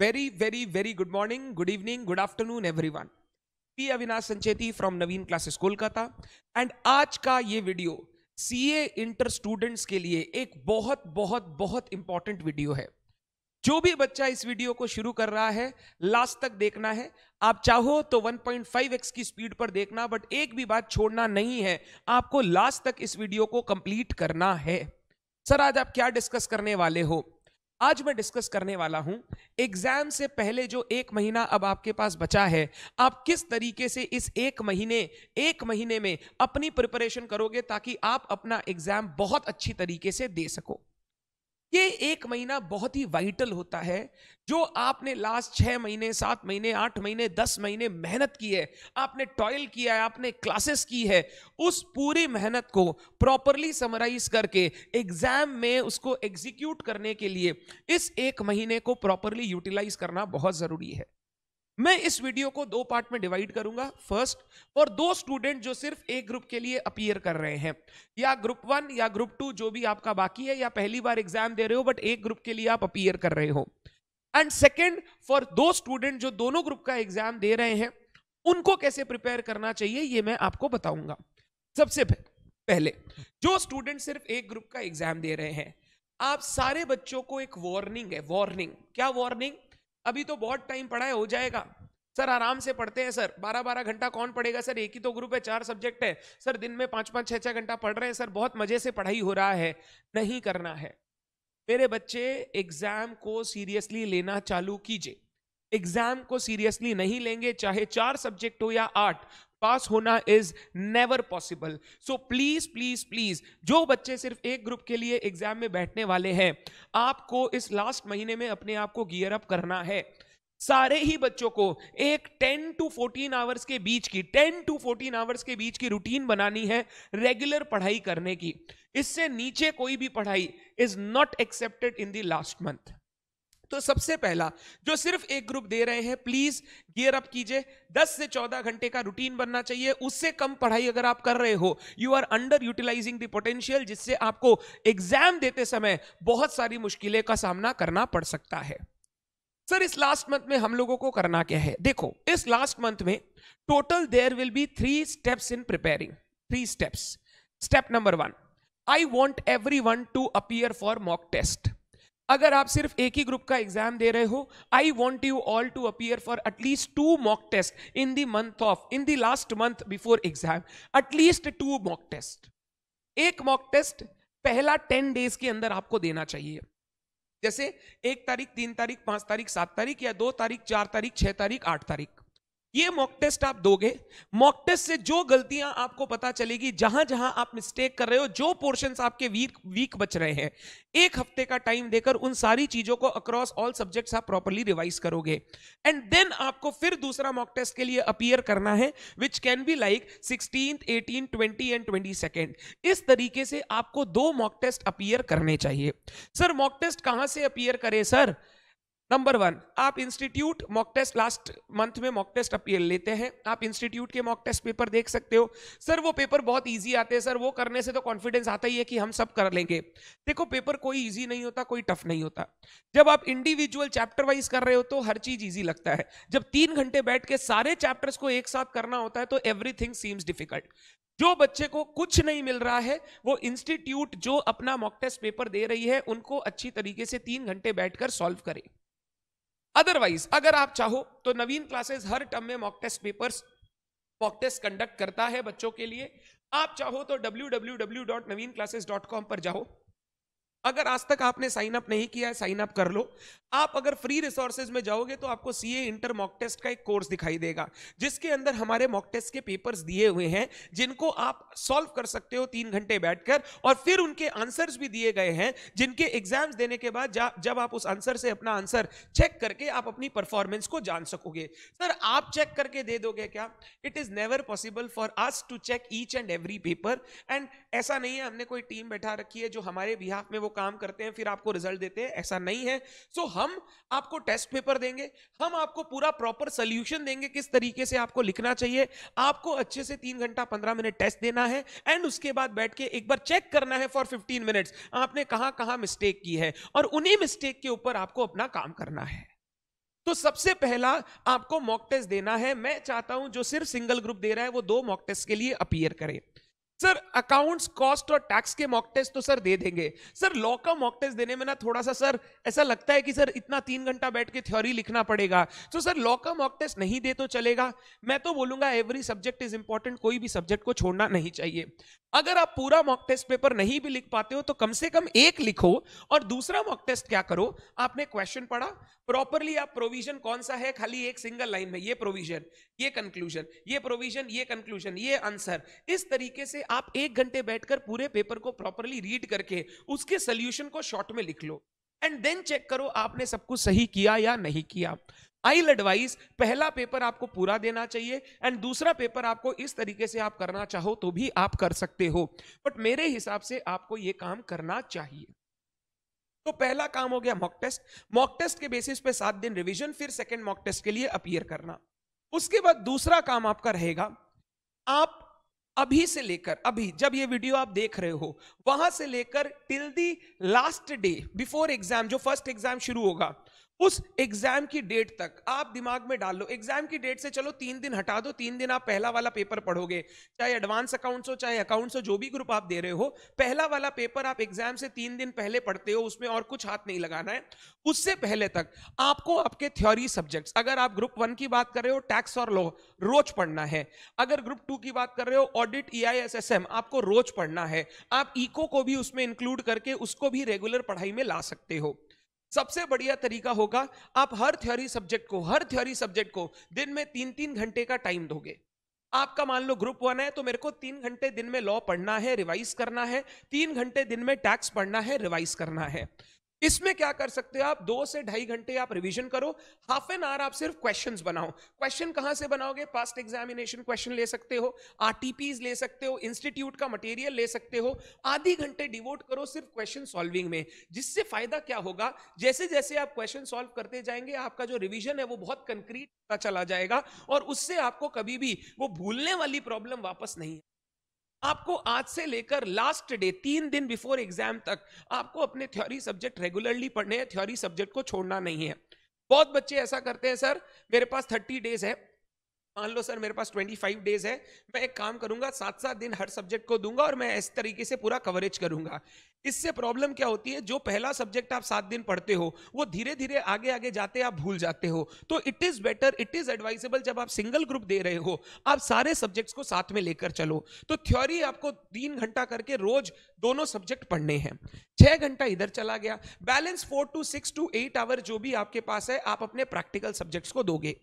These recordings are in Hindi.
Very, very, very good morning, good evening, good afternoon, everyone. P Avinash Sancheti from Naveen classes Kolkata and आज का ये वीडियो सीए इंटर स्टूडेंट्स के लिए एक बहुत बहुत बहुत इंपॉर्टेंट वीडियो है जो भी बच्चा इस वीडियो को शुरू कर रहा है लास्ट तक देखना है आप चाहो तो 1.5x की स्पीड पर देखना बट एक भी बात छोड़ना नहीं है आपको लास्ट तक इस वीडियो को कंप्लीट करना है सर आज आप क्या डिस्कस करने वाले हो आज मैं डिस्कस करने वाला हूं एग्जाम से पहले जो एक महीना अब आपके पास बचा है आप किस तरीके से इस एक महीने एक महीने में अपनी प्रिपरेशन करोगे ताकि आप अपना एग्जाम बहुत अच्छी तरीके से दे सको ये एक महीना बहुत ही वाइटल होता है जो आपने लास्ट छः महीने सात महीने आठ महीने दस महीने मेहनत की है आपने टॉयल किया है आपने क्लासेस की है उस पूरी मेहनत को प्रॉपरली समराइज करके एग्जाम में उसको एग्जीक्यूट करने के लिए इस एक महीने को प्रॉपरली यूटिलाइज करना बहुत ज़रूरी है मैं इस वीडियो को दो पार्ट में डिवाइड करूंगा फर्स्ट और दो स्टूडेंट जो सिर्फ एक ग्रुप के लिए अपीयर कर रहे हैं या ग्रुप वन या ग्रुप टू जो भी आपका बाकी है या पहली बार एग्जाम दे रहे हो बट एक ग्रुप के लिए आप अपीयर कर रहे हो एंड सेकेंड फॉर दो स्टूडेंट जो दोनों ग्रुप का एग्जाम दे रहे हैं उनको कैसे प्रिपेयर करना चाहिए ये मैं आपको बताऊंगा सबसे पहले जो स्टूडेंट सिर्फ एक ग्रुप का एग्जाम दे रहे हैं आप सारे बच्चों को एक वार्निंग है वार्निंग क्या वार्निंग अभी तो बहुत टाइम पढ़ा है हो जाएगा सर आराम से पढ़ते हैं सर बारह बारह घंटा कौन पढ़ेगा सर एक ही तो ग्रुप है चार सब्जेक्ट है सर दिन में पांच पांच छह छह घंटा पढ़ रहे हैं सर बहुत मज़े से पढ़ाई हो रहा है नहीं करना है मेरे बच्चे एग्ज़ाम को सीरियसली लेना चालू कीजिए एग्ज़ाम को सीरियसली नहीं लेंगे चाहे चार सब्जेक्ट हो या आठ पास होना is never possible so please please please जो बच्चे सिर्फ एक ग्रुप के लिए एग्जाम में बैठने वाले हैं आपको इस लास्ट महीने में अपने आप को गियर अप करना है सारे ही बच्चों को एक 10 टू 14 आवर्स के बीच की 10 टू 14 आवर्स के बीच की रूटीन बनानी है रेगुलर पढ़ाई करने की इससे नीचे कोई भी पढ़ाई is not accepted in the last month तो सबसे पहला जो सिर्फ एक ग्रुप दे रहे हैं प्लीज गियर अप कीजिए 10 से 14 घंटे का रूटीन बनना चाहिए उससे कम पढ़ाई अगर आप कर रहे हो you are underutilising the potential जिससे आपको एग्जाम देते समय बहुत सारी मुश्किलें का सामना करना पड़ सकता है सर इस लास्ट मंथ में हम लोगों को करना क्या है देखो इस लास्ट मंथ में total there will be three steps in preparing three steps step number one I want everyone to appear for mock test अगर आप सिर्फ एक ही ग्रुप का एग्जाम दे रहे हो I want you all to appear for at least two mock test in the month of in the last month before exam at least two mock test एक मॉक टेस्ट पहला टेन डेज के अंदर आपको देना चाहिए जैसे एक तारीख तीन तारीख पांच तारीख सात तारीख या दो तारीख चार तारीख छह तारीख आठ तारीख ये मॉक टेस्ट आप दोगे मॉक टेस्ट से जो गलतियां आपको पता चलेगी जहां जहां आप मिस्टेक कर रहे हो जो पोर्शन आपके वीक वीक बच रहे हैं एक हफ्ते का टाइम देकर उन सारी चीजों को अक्रॉस ऑल सब्जेक्ट्स आप प्रॉपरली रिवाइज करोगे एंड देन आपको फिर दूसरा मॉक टेस्ट के लिए अपियर करना है which can be like sixteen eighteen twenty and twenty second इस तरीके से आपको दो मॉक टेस्ट अपियर करने चाहिए सर मॉक टेस्ट कहां से अपियर करे सर नंबर वन आप institute mock test last month में मॉक टेस्ट अपील लेते हैं आप इंस्टीट्यूट के मॉक टेस्ट पेपर देख सकते हो सर वो पेपर बहुत इजी आते हैं सर वो करने से तो कॉन्फिडेंस आता ही है कि हम सब कर लेंगे देखो पेपर कोई इजी नहीं होता कोई टफ नहीं होता जब आप इंडिविजुअल चैप्टर वाइज कर रहे हो तो हर चीज ईजी लगता है जब तीन घंटे बैठ के सारे चैप्टर्स को एक साथ करना होता है तो एवरीथिंग सीम्स डिफिकल्ट जो बच्चे को कुछ नहीं मिल रहा है वो इंस्टीट्यूट जो अपना मॉक टेस्ट पेपर दे रही है उनको अच्छी तरीके से तीन घंटे बैठकर सॉल्व करे अदरवाइज अगर आप चाहो तो नवीन क्लासेस हर टर्म में mock test papers mock test conduct करता है बच्चों के लिए आप चाहो तो डब्ल्यू पर जाओ अगर आज तक आपने साइन अप नहीं किया है साइन अप कर लो आप अगर फ्री रिसोर्सेज में जाओगे तो आपको C A inter mock test का एक कोर्स दिखाई देगा जिसके अंदर हमारे मॉक टेस्ट के पेपर्स दिए हुए हैं जिनको आप सॉल्व कर सकते हो तीन घंटे बैठकर और फिर उनके आंसर्स भी दिए गए हैं जिनके एग्जाम्स देने के बाद जब आप उस आंसर से अपना आंसर चेक करके आप अपनी परफॉर्मेंस को जान सकोगे सर आप चेक करके दे दोगे क्या it is never possible for us to check each and every paper and ऐसा नहीं है हमने कोई टीम बैठा रखी है जो हमारे बिहाफ में वो काम करते हैं फिर आपको रिजल्ट देते हैं ऐसा नहीं है सो so, हम आपको टेस्ट पेपर देंगे हम आपको पूरा प्रॉपर सोल्यूशन देंगे किस तरीके से आपको लिखना चाहिए आपको अच्छे से तीन घंटा पंद्रह मिनट टेस्ट देना है एंड उसके बाद बैठ के एक बार चेक करना है फॉर फिफ्टीन मिनट्स आपने कहाँ कहाँ मिस्टेक की है और उन्हीं मिस्टेक के ऊपर आपको अपना काम करना है तो सबसे पहला आपको मॉक टेस्ट देना है मैं चाहता हूं जो सिर्फ सिंगल ग्रुप दे रहा है वो दो मॉक टेस्ट के लिए अपीयर करें सर अकाउंट्स कॉस्ट और टैक्स के मॉक टेस्ट तो सर दे देंगे सर लॉ का मॉक टेस्ट देने में ना थोड़ा सा सर ऐसा लगता है कि सर इतना तीन घंटा बैठ के थ्योरी लिखना पड़ेगा तो सर लॉ का मॉक टेस्ट नहीं दे तो चलेगा मैं तो बोलूंगा एवरी सब्जेक्ट इज इंपॉर्टेंट कोई भी सब्जेक्ट को छोड़ना नहीं चाहिए अगर आप पूरा मॉक टेस्ट पेपर नहीं भी लिख पाते हो तो कम से कम एक लिखो और दूसरा मॉक टेस्ट क्या करो आपने क्वेश्चन पढ़ा प्रॉपरली आप प्रोविजन कौन सा है खाली एक सिंगल लाइन में ये प्रोविजन ये कंक्लूजन ये प्रोविजन ये कंक्लूजन ये आंसर इस तरीके से आप एक घंटे बैठकर पूरे पेपर को प्रॉपरली रीड करके उसके सोल्यूशन को शॉर्ट में लिख लो एंड देन चेक करो आपने सब कुछ सही किया या नहीं किया आई एडवाइस पहला पेपर आपको पूरा देना चाहिए एंड दूसरा पेपर आपको इस तरीके से आप करना चाहो तो भी आप कर सकते हो बट मेरे हिसाब से आपको ये काम करना चाहिए तो पहला काम हो गया मॉक टेस्ट मॉक टेस्ट के बेसिस पे सात दिन रिवीजन फिर सेकंड मॉक टेस्ट के लिए अपियर करना उसके बाद दूसरा काम आपका रहेगा आप अभी से लेकर अभी जब ये वीडियो आप देख रहे हो वहां से लेकर till the last day before exam जो फर्स्ट एग्जाम शुरू होगा उस एग्जाम की डेट तक आप दिमाग में डाल लो एग्जाम की डेट से चलो तीन दिन हटा दो तीन दिन आप पहला वाला पेपर पढ़ोगे चाहे एडवांस अकाउंट्स हो चाहे अकाउंट्स हो जो भी ग्रुप आप दे रहे हो पहला वाला पेपर आप एग्जाम से तीन दिन पहले पढ़ते हो उसमें और कुछ हाथ नहीं लगाना है उससे पहले तक आपको आपके थ्योरी सब्जेक्ट्स अगर आप ग्रुप वन की बात कर रहे हो टैक्स और लॉ रोज पढ़ना है अगर ग्रुप टू की बात कर रहे हो ऑडिट ई e आपको रोज पढ़ना है आप इको को भी उसमें इंक्लूड करके उसको भी रेगुलर पढ़ाई में ला सकते हो सबसे बढ़िया तरीका होगा आप हर थ्योरी सब्जेक्ट को हर थ्योरी सब्जेक्ट को दिन में तीन तीन घंटे का टाइम दोगे आपका मान लो ग्रुप वन है तो मेरे को तीन घंटे दिन में लॉ पढ़ना है रिवाइज करना है तीन घंटे दिन में टैक्स पढ़ना है रिवाइज करना है इसमें क्या कर सकते हो आप दो से ढाई घंटे आप रिवीजन करो हाफ एन आवर आप सिर्फ क्वेश्चंस बनाओ क्वेश्चन कहां से बनाओगे पास्ट एग्जामिनेशन क्वेश्चन ले सकते हो आरटीपीज ले सकते हो इंस्टीट्यूट का मटेरियल ले सकते हो आधी घंटे डिवोट करो सिर्फ क्वेश्चन सॉल्विंग में जिससे फायदा क्या होगा जैसे जैसे आप क्वेश्चन सॉल्व करते जाएंगे आपका जो रिविजन है वो बहुत कंक्रीट चला जाएगा और उससे आपको कभी भी वो भूलने वाली प्रॉब्लम वापस नहीं है आपको आज से लेकर लास्ट डे तीन दिन बिफोर एग्जाम तक आपको अपने थ्योरी सब्जेक्ट रेगुलरली पढ़ने हैं थ्योरी सब्जेक्ट को छोड़ना नहीं है बहुत बच्चे ऐसा करते हैं सर मेरे पास थर्टी डेज है मान लो सर मेरे पास ट्वेंटी फाइव डेज है मैं एक काम करूंगा सात सात दिन हर सब्जेक्ट को दूंगा और मैं इस तरीके से पूरा कवरेज करूंगा इससे प्रॉब्लम क्या होती है जो पहला सब्जेक्ट आप सात दिन पढ़ते हो वो धीरे धीरे आगे आगे जाते आप भूल जाते हो तो it is better it is advisable जब आप सिंगल ग्रुप दे रहे हो आप सारे सब्जेक्ट्स को साथ में लेकर चलो तो थ्योरी आपको तीन घंटा करके रोज दोनों सब्जेक्ट पढ़ने हैं छह घंटा इधर चला गया balance four to six to eight hour जो भी आपके पास है आप अपने प्रैक्टिकल सब्जेक्ट्स को दोगे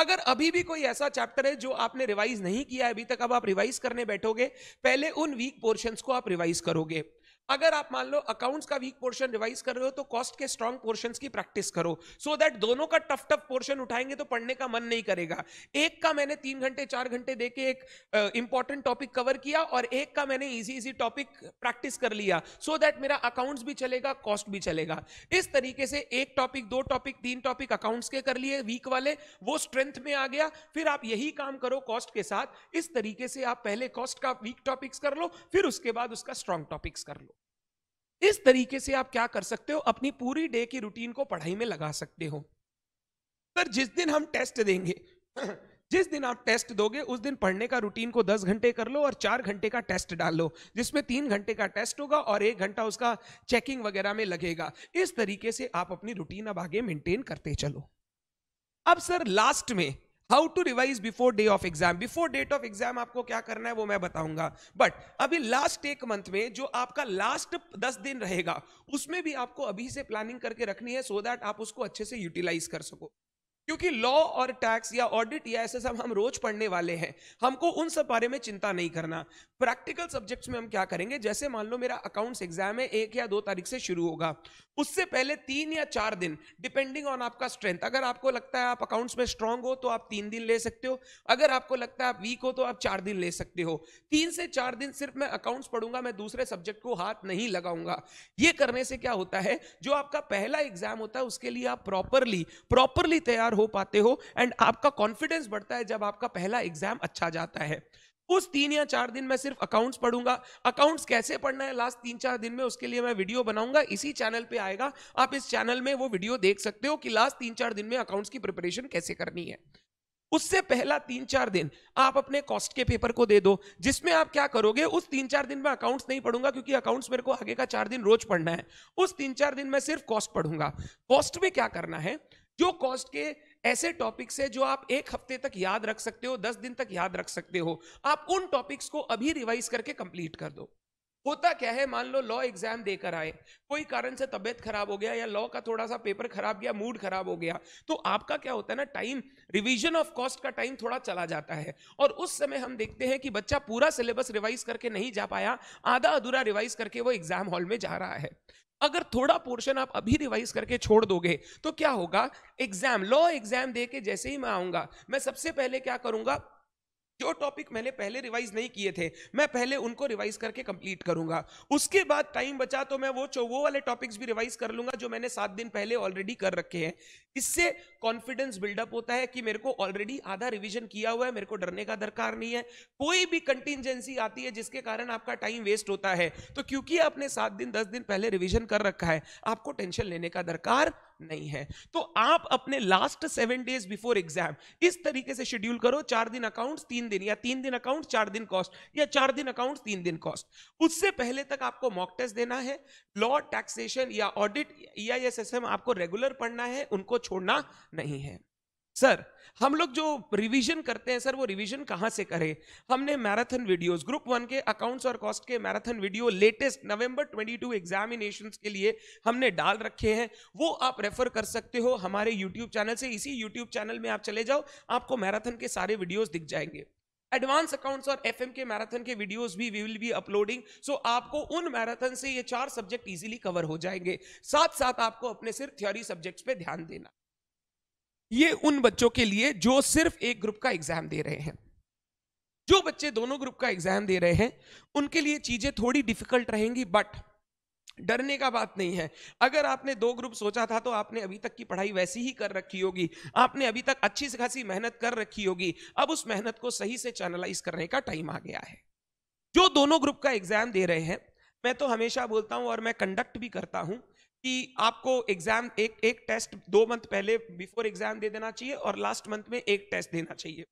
अगर अभी भी कोई ऐसा चैप्टर है जो आपने रिवाइज नहीं किया है अभी तक अब आप रिवाइज करने बैठोगे पहले उन वीक पोर्शंस को आप रिवाइज करोगे अगर आप मान लो अकाउंट्स का वीक पोर्शन रिवाइज कर रहे हो तो कॉस्ट के स्ट्रॉन्ग पोर्शन की प्रैक्टिस करो सो so दैट दोनों का टफ टफ पोर्शन उठाएंगे तो पढ़ने का मन नहीं करेगा एक का मैंने तीन घंटे चार घंटे दे के एक इंपॉर्टेंट टॉपिक कवर किया और एक का मैंने इजी इजी टॉपिक प्रैक्टिस कर लिया सो so दैट मेरा अकाउंट्स भी चलेगा कॉस्ट भी चलेगा इस तरीके से एक टॉपिक दो टॉपिक तीन टॉपिक अकाउंट्स के कर लिए वीक वाले वो स्ट्रेंथ में आ गया फिर आप यही काम करो कॉस्ट के साथ इस तरीके से आप पहले कॉस्ट का वीक टॉपिक्स कर लो फिर उसके बाद उसका स्ट्रॉन्ग टॉपिक्स कर लो इस तरीके से आप क्या कर सकते हो अपनी पूरी डे की रूटीन को पढ़ाई में लगा सकते हो सर जिस दिन हम टेस्ट देंगे जिस दिन आप टेस्ट दोगे उस दिन पढ़ने का रूटीन को दस घंटे कर लो और चार घंटे का टेस्ट डाल लो जिसमें तीन घंटे का टेस्ट होगा और एक घंटा उसका चेकिंग वगैरह में लगेगा इस तरीके से आप अपनी रूटीन अब आगे मेंटेन करते चलो अब सर लास्ट में how to revise before day of exam before date of exam आपको क्या करना है वो मैं बताऊंगा बट अभी लास्ट एक मंथ में जो आपका लास्ट दस दिन रहेगा उसमें भी आपको अभी से प्लानिंग करके रखनी है सो so दैट आप उसको अच्छे से यूटिलाइज कर सको क्योंकि लॉ और टैक्स या ऑडिट या ऐसे सब हम रोज पढ़ने वाले हैं हमको उन सब बारे में चिंता नहीं करना प्रैक्टिकल सब्जेक्ट्स में हम क्या करेंगे जैसे मान लो मेरा अकाउंट्स एग्जाम है एक या दो तारीख से शुरू होगा उससे पहले तीन या चार दिन डिपेंडिंग ऑन आपका स्ट्रेंथ अगर आपको लगता है आप अकाउंट्स में स्ट्रांग हो तो आप तीन दिन ले सकते हो अगर आपको लगता है आप वीक हो तो आप चार दिन ले सकते हो तीन से चार दिन सिर्फ मैं अकाउंट्स पढ़ूंगा मैं दूसरे सब्जेक्ट को हाथ नहीं लगाऊंगा ये करने से क्या होता है जो आपका पहला एग्जाम होता है उसके लिए आप प्रॉपरली प्रॉपरली तैयार हो पाते हो एंड आपका कॉन्फिडेंस बढ़ता है जब आपका पहला एग्जाम अच्छा जाता है उस तीन या चार दिन मैं सिर्फ अकाउंट्स पढ़ूंगा अकाउंट्स कैसे पढ़ना है लास्ट तीन चार दिन में उसके लिए मैं वीडियो बनाऊंगा इसी चैनल पे आएगा आप इस चैनल में वो वीडियो देख सकते हो कि लास्ट तीन चार दिन में अकाउंट्स की प्रिपरेशन कैसे करनी है उससे पहला तीन चार दिन आप अपने कॉस्ट के पेपर को दे दो जिसमें आप क्या करोगे उस तीन चार दिन में अकाउंट्स नहीं पढ़ूंगा क्योंकि अकाउंट्स मेरे को आगे का चार दिन रोज पढ़ना है उस तीन चार दिन में सिर्फ कॉस्ट पढ़ूंगा कॉस्ट में क्या करना है जो कॉस्ट के ऐसे टॉपिक्स है जो आप एक हफ्ते तक याद रख सकते हो दस दिन तक याद रख सकते हो आप उन टॉपिक्स को अभी रिवाइज करके कंप्लीट कर दो होता क्या है मान लो लॉ एग्जाम देकर आए कोई कारण से तबियत खराब हो गया या लॉ का थोड़ा सा पेपर खराब गया मूड खराब हो गया तो आपका क्या होता है ना टाइम रिवीजन ऑफ कॉस्ट का टाइम थोड़ा चला जाता है और उस समय हम देखते हैं कि बच्चा पूरा सिलेबस रिवाइज करके नहीं जा पाया आधा अधूरा रिवाइज करके वो एग्जाम हॉल में जा रहा है अगर थोड़ा पोर्शन आप अभी रिवाइज करके छोड़ दोगे तो क्या होगा एग्जाम लॉ एग्जाम दे के जैसे ही मैं आऊंगा मैं सबसे पहले क्या करूंगा जो टॉपिक मैंने पहले रिवाइज नहीं किए थे मैं पहले उनको रिवाइज करके कंप्लीट करूंगा उसके बाद टाइम बचा तो मैं वो वो वाले टॉपिक्स भी रिवाइज कर लूंगा जो मैंने सात दिन पहले ऑलरेडी कर रखे हैं इससे कॉन्फिडेंस बिल्डअप होता है कि मेरे को ऑलरेडी आधा रिविजन किया हुआ है मेरे को डरने का दरकार नहीं है कोई भी कंटिजेंसी आती है जिसके कारण आपका टाइम वेस्ट होता है तो क्योंकि आपने सात दिन दस दिन पहले रिविजन कर रखा है आपको टेंशन लेने का दरकार नहीं है तो आप अपने last seven days before exam इस तरीके से शेड्यूल करो चार दिन अकाउंट तीन दिन या तीन दिन अकाउंट चार दिन कॉस्ट या चार दिन अकाउंट तीन दिन कॉस्ट उससे पहले तक आपको मॉक टेस्ट देना है लॉ टैक्सेशन या ऑडिट ई e आपको रेगुलर पढ़ना है उनको छोड़ना नहीं है सर हम लोग जो रिवीजन करते हैं सर वो रिवीजन कहां से करें हमने मैराथन वीडियोस ग्रुप वन के अकाउंट्स और कॉस्ट के marathon video latest November 22 examinations के लिए हमने डाल रखे हैं वो आप रेफर कर सकते हो हमारे यूट्यूब चैनल से इसी यूट्यूब चैनल में आप चले जाओ आपको मैराथन के सारे वीडियोज दिख जाएंगे एडवांस अकाउंट्स और एफ के मैराथन के वीडियोस भी we will be uploading so आपको उन मैराथन से ये चार सब्जेक्ट इजीली कवर हो जाएंगे साथ साथ आपको अपने सिर्फ थ्योरी सब्जेक्ट्स पे ध्यान देना ये उन बच्चों के लिए जो सिर्फ एक ग्रुप का एग्जाम दे रहे हैं जो बच्चे दोनों ग्रुप का एग्जाम दे रहे हैं उनके लिए चीजें थोड़ी डिफिकल्ट रहेंगी बट डरने का बात नहीं है अगर आपने दो ग्रुप सोचा था तो आपने अभी तक की पढ़ाई वैसी ही कर रखी होगी आपने अभी तक अच्छी से खासी मेहनत कर रखी होगी अब उस मेहनत को सही से चैनलाइज करने का टाइम आ गया है जो दोनों ग्रुप का एग्जाम दे रहे हैं मैं तो हमेशा बोलता हूं और मैं कंडक्ट भी करता हूं कि आपको एग्जाम एक एक टेस्ट दो मंथ पहले बिफोर एग्जाम दे देना चाहिए और लास्ट मंथ में एक टेस्ट देना चाहिए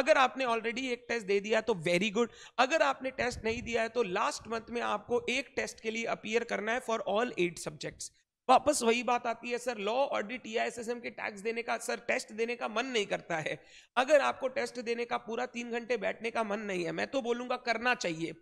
अगर आपने ऑलरेडी एक टेस्ट दे दिया तो वेरी गुड अगर आपने टेस्ट नहीं दिया है तो लास्ट मंथ में आपको एक टेस्ट के लिए अपियर करना है फॉर ऑल एट सब्जेक्ट्स वापस वही बात आती है सर लॉ ऑडिट या एस के टैक्स देने का सर टेस्ट देने का मन नहीं करता है अगर आपको टेस्ट देने का पूरा तीन घंटे बैठने का मन नहीं है मैं तो बोलूंगा करना चाहिए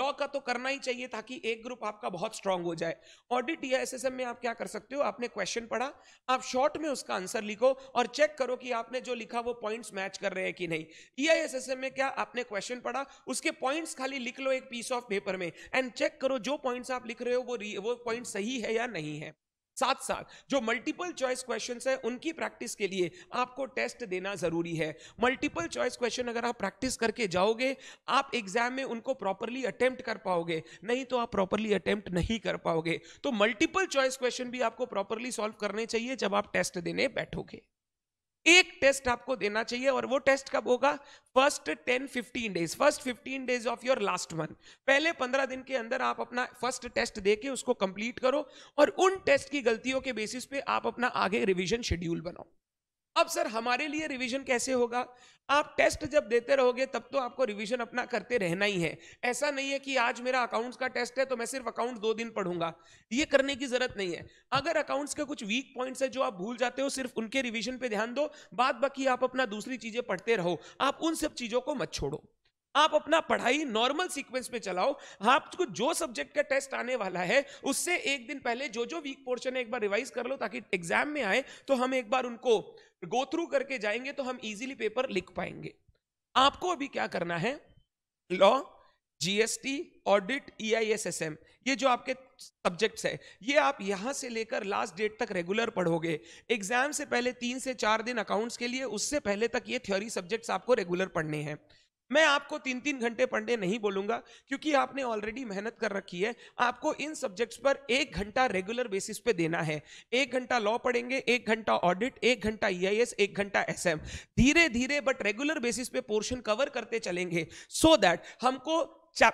लॉ का तो करना ही चाहिए ताकि एक ग्रुप आपका बहुत स्ट्रांग हो जाए ऑडिट या एस में आप क्या कर सकते हो आपने क्वेश्चन पढ़ा आप शॉर्ट में उसका आंसर लिखो और चेक करो कि आपने जो लिखा वो पॉइंट्स मैच कर रहे हैं कि नहीं ईआईएसएसएम e में क्या आपने क्वेश्चन पढ़ा उसके पॉइंट्स खाली लिख लो एक पीस ऑफ पेपर में एंड चेक करो जो पॉइंट्स आप लिख रहे हो वो वो पॉइंट सही है या नहीं है साथ साथ जो मल्टीपल चॉइस क्वेश्चंस है उनकी प्रैक्टिस के लिए आपको टेस्ट देना ज़रूरी है मल्टीपल चॉइस क्वेश्चन अगर आप प्रैक्टिस करके जाओगे आप एग्जाम में उनको प्रॉपरली अटेम्प्ट कर पाओगे नहीं तो आप प्रॉपरली अटेम्प्ट नहीं कर पाओगे तो मल्टीपल चॉइस क्वेश्चन भी आपको प्रॉपरली सॉल्व करने चाहिए जब आप टेस्ट देने बैठोगे एक टेस्ट आपको देना चाहिए और वो टेस्ट कब होगा first ten fifteen days first fifteen days of your last month पहले पंद्रह दिन के अंदर आप अपना फर्स्ट टेस्ट दे उसको कंप्लीट करो और उन टेस्ट की गलतियों के बेसिस पे आप अपना आगे रिविजन शेड्यूल बनाओ अब सर हमारे लिए रिवीजन कैसे होगा आप टेस्ट जब देते रहोगे तब तो आपको रिवीजन अपना करते रहना ही है ऐसा नहीं है कि आज मेरा अकाउंट्स का टेस्ट है तो मैं सिर्फ अकाउंट दो दिन पढ़ूंगा ये करने की जरूरत नहीं है अगर अकाउंट्स के कुछ वीक पॉइंट्स है जो आप भूल जाते हो सिर्फ उनके रिविजन पे ध्यान दो बाद बाकी आप अपना दूसरी चीजें पढ़ते रहो आप उन सब चीजों को मत छोड़ो आप अपना पढ़ाई नॉर्मल सीक्वेंस में चलाओ आपको जो सब्जेक्ट का टेस्ट आने वाला है उससे एक दिन पहले जो जो वीक पोर्शन है एक बार रिवाइज कर लो ताकि एग्जाम में आए तो हम एक बार उनको गो थ्रू करके जाएंगे तो हम इजीली पेपर लिख पाएंगे आपको अभी क्या करना है लॉ जीएसटी ऑडिट ईआईएसएसएम ये जो आपके सब्जेक्ट्स है ये आप यहां से लेकर लास्ट डेट तक रेगुलर पढ़ोगे एग्जाम से पहले तीन से चार दिन अकाउंट्स के लिए उससे पहले तक ये थ्योरी सब्जेक्ट्स आपको रेगुलर पढ़ने हैं मैं आपको तीन तीन घंटे पढ़ने नहीं बोलूंगा क्योंकि आपने ऑलरेडी मेहनत कर रखी है आपको इन सब्जेक्ट्स पर एक घंटा रेगुलर बेसिस पे देना है एक घंटा लॉ पढ़ेंगे एक घंटा ऑडिट एक घंटा ई आई एस एक घंटा एस एम धीरे धीरे बट रेगुलर बेसिस पे पोर्शन कवर करते चलेंगे सो so दैट हमको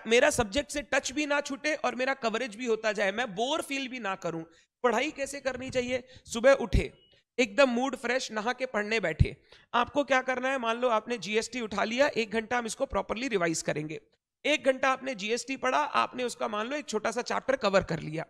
मेरा सब्जेक्ट से टच भी ना छूटे और मेरा कवरेज भी होता जाए मैं बोर फील भी ना करूं पढ़ाई कैसे करनी चाहिए सुबह उठे एकदम मूड फ्रेश नहा के पढ़ने बैठे आपको क्या करना है मान लो आपने जीएसटी उठा लिया एक घंटा हम इसको प्रॉपरली रिवाइज करेंगे एक घंटा आपने जीएसटी पढ़ा आपने उसका मान लो एक छोटा सा चैप्टर कवर कर लिया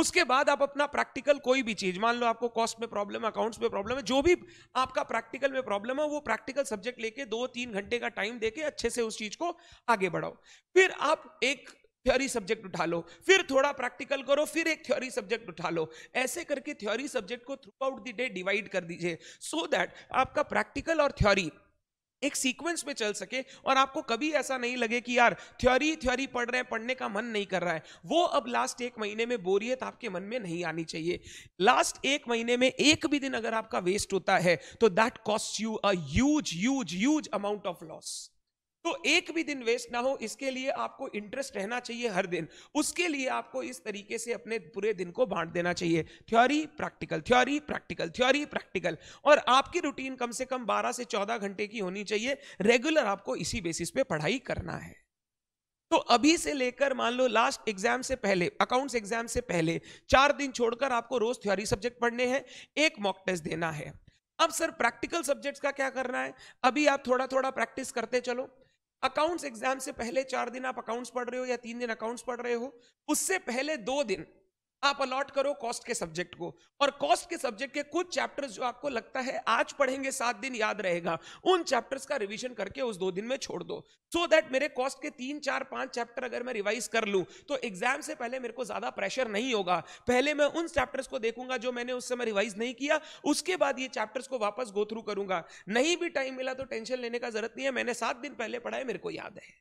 उसके बाद आप अपना प्रैक्टिकल कोई भी चीज मान लो आपको कॉस्ट में प्रॉब्लम अकाउंट्स में प्रॉब्लम है जो भी आपका प्रैक्टिकल में प्रॉब्लम है वो प्रैक्टिकल सब्जेक्ट लेके दो तीन घंटे का टाइम देके अच्छे से उस चीज को आगे बढ़ाओ फिर आप एक थ्योरी सब्जेक्ट उठा लो फिर थोड़ा प्रैक्टिकल करो फिर एक थ्योरी सब्जेक्ट उठा लो ऐसे करके थ्योरी सब्जेक्ट को throughout the day divide कर दीजिए सो दैट आपका प्रैक्टिकल और थ्योरी एक सीक्वेंस में चल सके और आपको कभी ऐसा नहीं लगे कि यार थ्योरी थ्योरी पढ़ रहे हैं पढ़ने का मन नहीं कर रहा है वो अब लास्ट एक महीने में बोरियत आपके मन में नहीं आनी चाहिए लास्ट एक महीने में एक भी दिन अगर आपका वेस्ट होता है तो that cost you a huge huge huge amount of loss तो एक भी दिन वेस्ट ना हो इसके लिए आपको इंटरेस्ट रहना चाहिए हर दिन उसके लिए आपको इस तरीके से अपने पूरे दिन को बांट देना चाहिए theory practical theory practical theory practical और आपकी रूटीन कम से कम 12 से 14 घंटे की होनी चाहिए रेगुलर आपको इसी बेसिस पे पढ़ाई करना है तो अभी से लेकर मान लो लास्ट एग्जाम से पहले अकाउंट्स एग्जाम से पहले चार दिन छोड़कर आपको रोज थ्योरी सब्जेक्ट पढ़ने हैं एक मॉक टेस्ट देना है अब सर प्रैक्टिकल सब्जेक्ट्स का क्या करना है अभी आप थोड़ा थोड़ा प्रैक्टिस करते चलो अकाउंट्स एग्जाम से पहले चार दिन आप अकाउंट्स पढ़ रहे हो या तीन दिन अकाउंट्स पढ़ रहे हो उससे पहले दो दिन आप अलॉट करो कॉस्ट के सब्जेक्ट को और कॉस्ट के सब्जेक्ट के कुछ चैप्टर्स जो आपको लगता है आज पढ़ेंगे सात दिन याद रहेगा उन चैप्टर्स का रिवीजन करके उस दो दिन में छोड़ दो सो so दैट मेरे कॉस्ट के तीन चार पांच चैप्टर अगर मैं रिवाइज कर लूँ तो एग्जाम से पहले मेरे को ज़्यादा प्रेशर नहीं होगा पहले मैं उन चैप्टर्स को देखूंगा जो मैंने उस समय रिवाइज नहीं किया उसके बाद ये चैप्टर्स को वापस गो थ्रू करूंगा नहीं भी टाइम मिला तो टेंशन लेने का जरूरत नहीं है मैंने सात दिन पहले पढ़ा है मेरे को याद है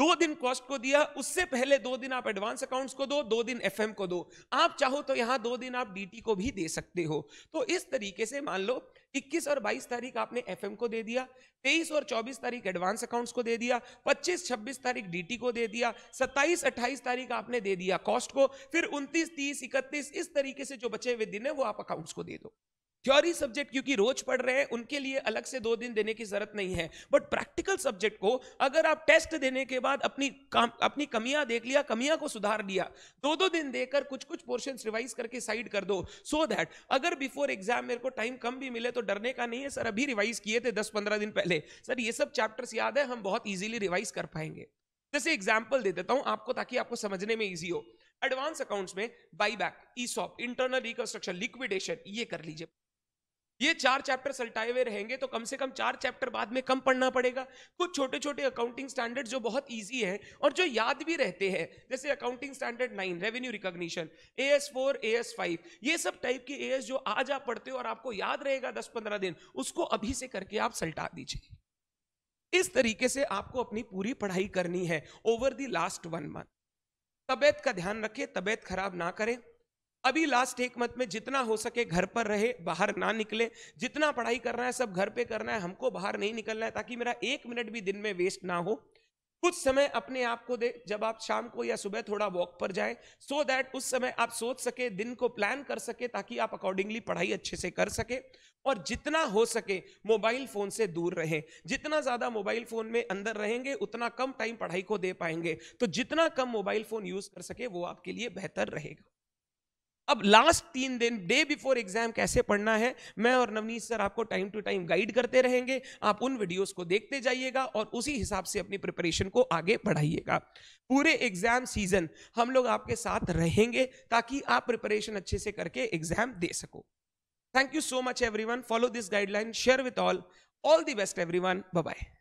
दो दिन कॉस्ट को दिया उससे पहले दो दिन आप एडवांस अकाउंट्स को दो दो दिन एफएम को दो आप चाहो तो यहाँ दो दिन आप डीटी को भी दे सकते हो तो इस तरीके से मान लो 21 और 22 तारीख आपने एफएम को दे दिया 23 और 24 तारीख एडवांस अकाउंट्स को दे दिया 25 26 तारीख डीटी को दे दिया 27 28 तारीख आपने दे दिया कॉस्ट को फिर 29 30 31 इस तरीके से जो बचे हुए दिन है वो आप अकाउंट्स को दे दो थ्योरी सब्जेक्ट क्योंकि रोज पढ़ रहे हैं उनके लिए अलग से दो दिन देने की जरूरत नहीं है बट प्रैक्टिकल सब्जेक्ट को अगर आप टेस्ट देने के बाद अपनी काम अपनी कमियां देख लिया कमियां को सुधार लिया दो दो दिन देकर कुछ कुछ पोर्शन रिवाइज करके साइड कर दो सो so दैट अगर बिफोर एग्जाम मेरे को टाइम कम भी मिले तो डरने का नहीं है सर अभी रिवाइज किए थे दस पंद्रह दिन पहले सर ये सब चैप्टर्स याद है हम बहुत ईजिली रिवाइज कर पाएंगे जैसे एग्जाम्पल दे देता हूँ आपको ताकि आपको समझने में ईजी हो एडवांस अकाउंट्स में ESOP internal reconstruction liquidation ये कर लीजिए ये चार चैप्टर सल्टाए हुए रहेंगे तो कम से कम चार चैप्टर बाद में कम पढ़ना पड़ेगा कुछ छोटे छोटे अकाउंटिंग स्टैंडर्ड जो बहुत ईजी है और जो याद भी रहते हैं जैसे accounting standard nine revenue recognition A S four A S five ये सब टाइप के ए एस जो आज आप पढ़ते हो और आपको याद रहेगा दस पंद्रह दिन उसको अभी से करके आप सल्टा दीजिए इस तरीके से आपको अपनी पूरी पढ़ाई करनी है over the last one month तबियत का ध्यान रखें तबियत खराब ना करें अभी लास्ट एक मत में जितना हो सके घर पर रहे बाहर ना निकले जितना पढ़ाई करना है सब घर पे करना है हमको बाहर नहीं निकलना है ताकि मेरा एक मिनट भी दिन में वेस्ट ना हो कुछ समय अपने आप को दे जब आप शाम को या सुबह थोड़ा वॉक पर जाएं सो so दैट उस समय आप सोच सके दिन को प्लान कर सके ताकि आप अकॉर्डिंगली पढ़ाई अच्छे से कर सके और जितना हो सके मोबाइल फ़ोन से दूर रहें जितना ज़्यादा मोबाइल फ़ोन में अंदर रहेंगे उतना कम टाइम पढ़ाई को दे पाएंगे तो जितना कम मोबाइल फ़ोन यूज़ कर सके वो आपके लिए बेहतर रहेगा अब लास्ट तीन दिन डे बिफोर एग्जाम कैसे पढ़ना है मैं और नवनीत सर आपको टाइम टू टाइम गाइड करते रहेंगे आप उन वीडियोस को देखते जाइएगा और उसी हिसाब से अपनी प्रिपरेशन को आगे बढ़ाइएगा पूरे एग्जाम सीजन हम लोग आपके साथ रहेंगे ताकि आप प्रिपरेशन अच्छे से करके एग्जाम दे सको thank you so much one follow this guideline share with all all the best every bye bye